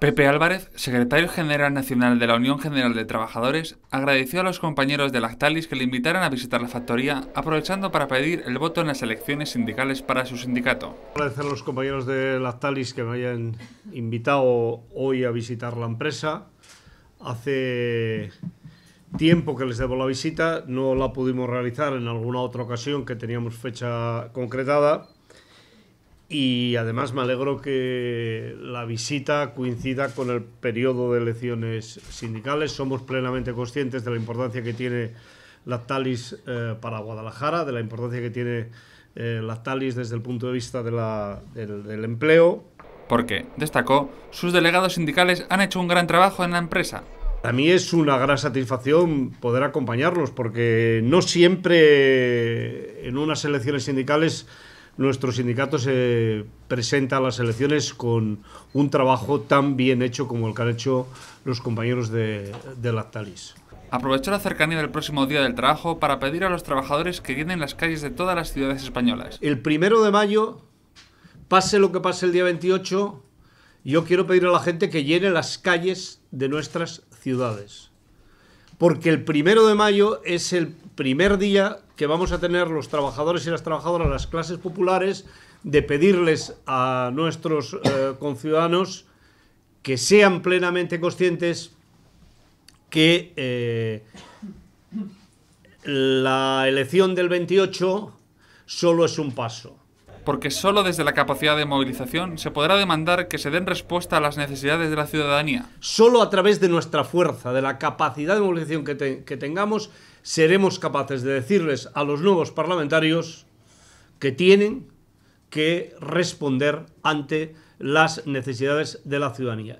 Pepe Álvarez, secretario general nacional de la Unión General de Trabajadores, agradeció a los compañeros de Lactalis que le invitaran a visitar la factoría, aprovechando para pedir el voto en las elecciones sindicales para su sindicato. Agradecer a los compañeros de Lactalis que me hayan invitado hoy a visitar la empresa. Hace tiempo que les debo la visita, no la pudimos realizar en alguna otra ocasión que teníamos fecha concretada y además me alegro que la visita coincida con el periodo de elecciones sindicales. Somos plenamente conscientes de la importancia que tiene Lactalis eh, para Guadalajara, de la importancia que tiene la eh, Lactalis desde el punto de vista del, del empleo. Porque, destacó, sus delegados sindicales han hecho un gran trabajo en la empresa. A mí es una gran satisfacción poder acompañarlos, porque no siempre en unas elecciones sindicales nuestro sindicato se presenta a las elecciones con un trabajo tan bien hecho como el que han hecho los compañeros de, Lactalis. Aprovechó la cercanía del próximo Día del Trabajo para pedir a los trabajadores que llenen las calles de todas las ciudades españolas. El primero de mayo, pase lo que pase el día 28, yo quiero pedir a la gente que llene las calles de nuestras ciudades porque el primero de mayo es el primer día que vamos a tener los trabajadores y las trabajadoras, las clases populares, de pedirles a nuestros eh, conciudadanos que sean plenamente conscientes que eh, la elección del 28 solo es un paso porque solo desde la capacidad de movilización se podrá demandar que se den respuesta a las necesidades de la ciudadanía. Solo a través de nuestra fuerza, de la capacidad de movilización que, tengamos, seremos capaces de decirles a los nuevos parlamentarios que tienen que responder ante las necesidades de la ciudadanía.